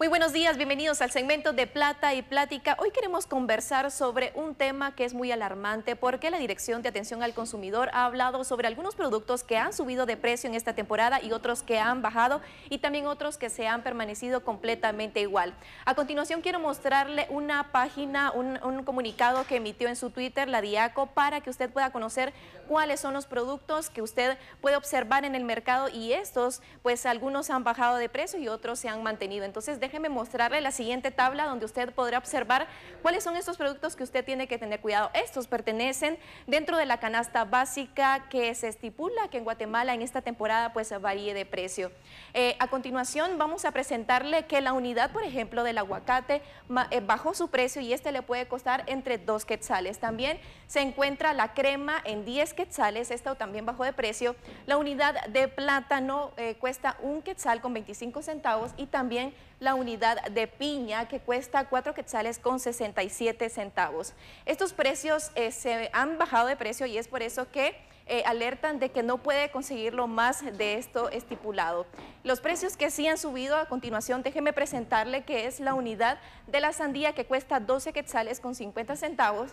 Muy buenos días, bienvenidos al segmento de Plata y Plática. Hoy queremos conversar sobre un tema que es muy alarmante porque la Dirección de Atención al Consumidor ha hablado sobre algunos productos que han subido de precio en esta temporada y otros que han bajado y también otros que se han permanecido completamente igual. A continuación quiero mostrarle una página, un, comunicado que emitió en su Twitter la Diaco para que usted pueda conocer cuáles son los productos que usted puede observar en el mercado y estos, pues algunos han bajado de precio y otros se han mantenido. Entonces, déjeme mostrarle la siguiente tabla donde usted podrá observar cuáles son estos productos que usted tiene que tener cuidado. Estos pertenecen dentro de la canasta básica que se estipula que en Guatemala en esta temporada pues varíe de precio. Eh, a continuación vamos a presentarle que la unidad, por ejemplo, del aguacate eh, bajó su precio y este le puede costar entre dos quetzales. También se encuentra la crema en 10 quetzales, esta también bajó de precio. La unidad de plátano eh, cuesta un quetzal con 25 centavos y también la unidad de piña que cuesta 4 quetzales con 67 centavos. Estos precios eh, se han bajado de precio y es por eso que eh, alertan de que no puede conseguirlo más de esto estipulado. Los precios que sí han subido, a continuación déjeme presentarle que es la unidad de la sandía que cuesta 12 quetzales con 50 centavos,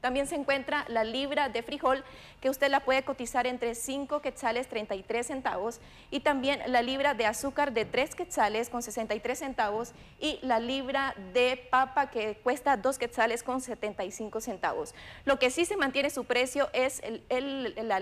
también se encuentra la libra de frijol, que usted la puede cotizar entre 5 quetzales 33 centavos, y también la libra de azúcar de 3 quetzales con 63 centavos, y la libra de papa que cuesta 2 quetzales con 75 centavos. Lo que sí se mantiene su precio es el, la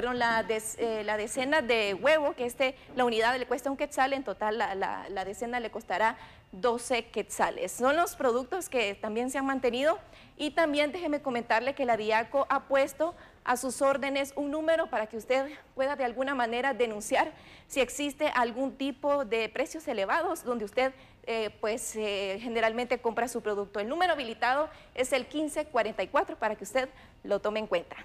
perdón, la, eh, la decena de huevo, que este, la unidad le cuesta un quetzal, en total la, decena le costará 12 quetzales. Son los productos que también se han mantenido y también déjeme comentarle que la DIACO ha puesto a sus órdenes un número para que usted pueda de alguna manera denunciar si existe algún tipo de precios elevados donde usted eh, pues eh, generalmente compra su producto. El número habilitado es el 1544 para que usted lo tome en cuenta.